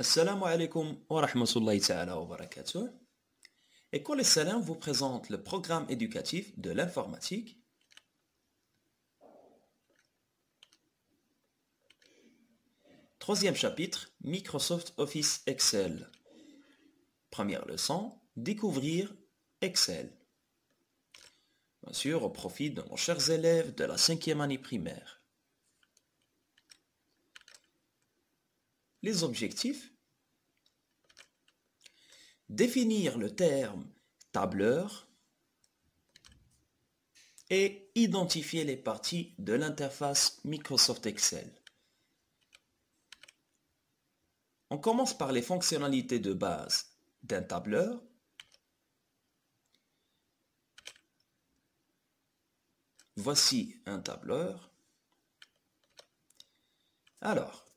Assalamu alaikum wa rahmatullahi ta'ala wa barakatuh. École Salam vous présente le programme éducatif de l'informatique. Troisième chapitre, Microsoft Office Excel. Première leçon, découvrir Excel. Bien sûr, au profit de nos chers élèves de la cinquième année primaire. les objectifs, définir le terme tableur et identifier les parties de l'interface Microsoft Excel. On commence par les fonctionnalités de base d'un tableur Voici un tableur. Alors,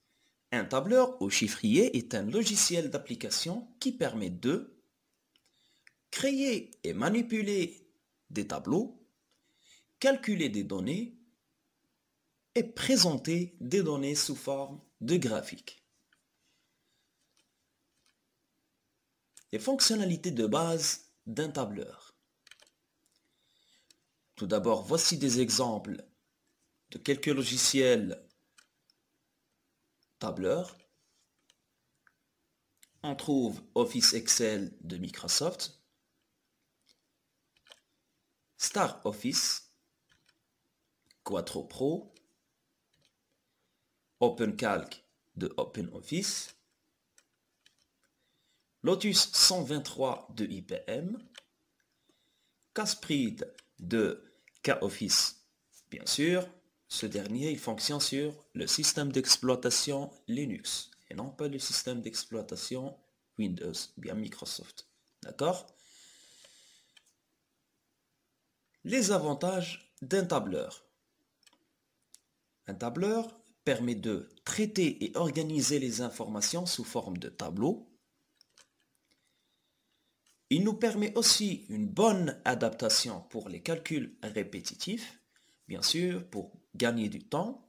un tableur ou chiffrier est un logiciel d'application qui permet de créer et manipuler des tableaux, calculer des données et présenter des données sous forme de graphiques. Les fonctionnalités de base d'un tableur. Tout d'abord, voici des exemples de quelques logiciels on trouve Office Excel de Microsoft. Star Office. Quattro Pro. Open Calc de Open Office, Lotus 123 de IPM, Caspride de K-Office, bien sûr. Ce dernier, il fonctionne sur le système d'exploitation Linux et non pas le système d'exploitation Windows, bien Microsoft. D'accord Les avantages d'un tableur. Un tableur permet de traiter et organiser les informations sous forme de tableau. Il nous permet aussi une bonne adaptation pour les calculs répétitifs bien sûr, pour gagner du temps.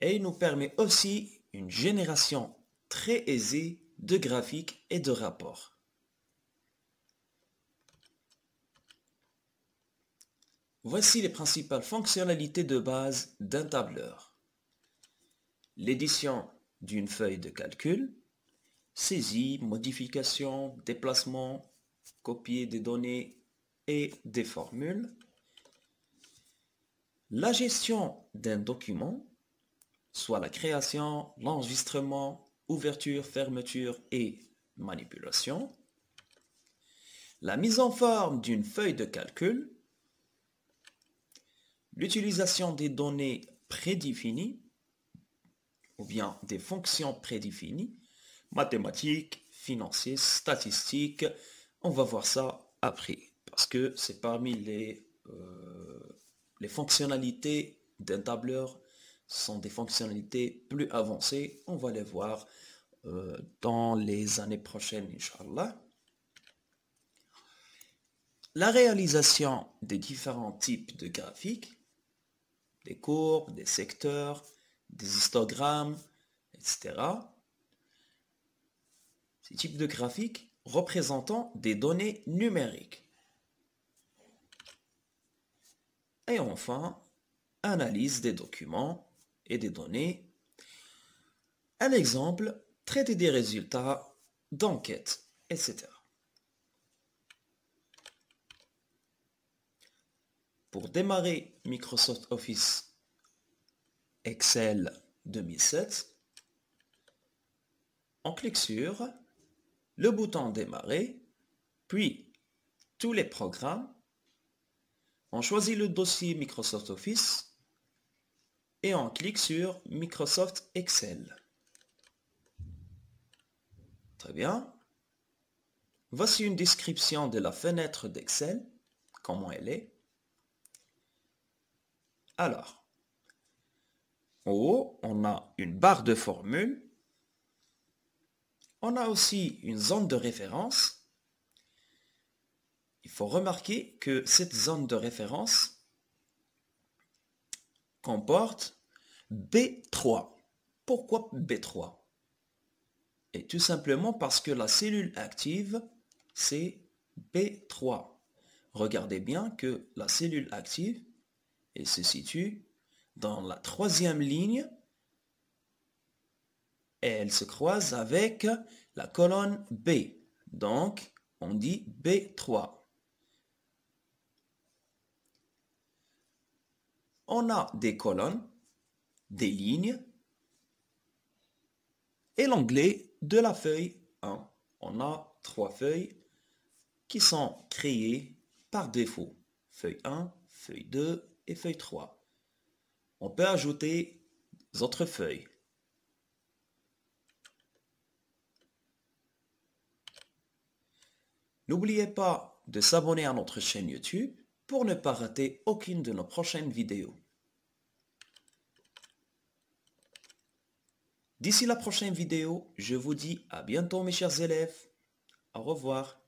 Et il nous permet aussi une génération très aisée de graphiques et de rapports. Voici les principales fonctionnalités de base d'un tableur. L'édition d'une feuille de calcul, saisie, modification, déplacement, copier des données des formules. La gestion d'un document, soit la création, l'enregistrement, ouverture, fermeture et manipulation. La mise en forme d'une feuille de calcul. L'utilisation des données prédéfinies ou bien des fonctions prédéfinies, mathématiques, financières, statistiques. On va voir ça après parce que c'est parmi les, euh, fonctionnalités d'un tableur sont des fonctionnalités plus avancées. On va les voir euh, dans les années prochaines, Inch'Allah. La réalisation des différents types de graphiques, des courbes, des secteurs, des histogrammes, etc. Ces types de graphiques représentant des données numériques. Et enfin, analyse des documents et des données. Un exemple, traiter des résultats d'enquête, etc. Pour démarrer Microsoft Office Excel 2007, on clique sur le bouton Démarrer, puis tous les programmes on choisit le dossier Microsoft Office et on clique sur Microsoft Excel. Très bien. Voici une description de la fenêtre d'Excel, comment elle est. Alors, au haut, on a une barre de formule. On a aussi une zone de référence faut remarquer que cette zone de référence comporte B3. Pourquoi B3 Et tout simplement parce que la cellule active, c'est B3. Regardez bien que la cellule active elle se situe dans la troisième ligne et elle se croise avec la colonne B. Donc, on dit B3. on a des colonnes, des lignes et l'onglet de la feuille 1. On a trois feuilles qui sont créées par défaut. Feuille 1, feuille 2 et feuille 3. On peut ajouter d'autres feuilles. N'oubliez pas de s'abonner à notre chaîne YouTube pour ne pas rater aucune de nos prochaines vidéos. D'ici la prochaine vidéo, je vous dis à bientôt mes chers élèves. Au revoir.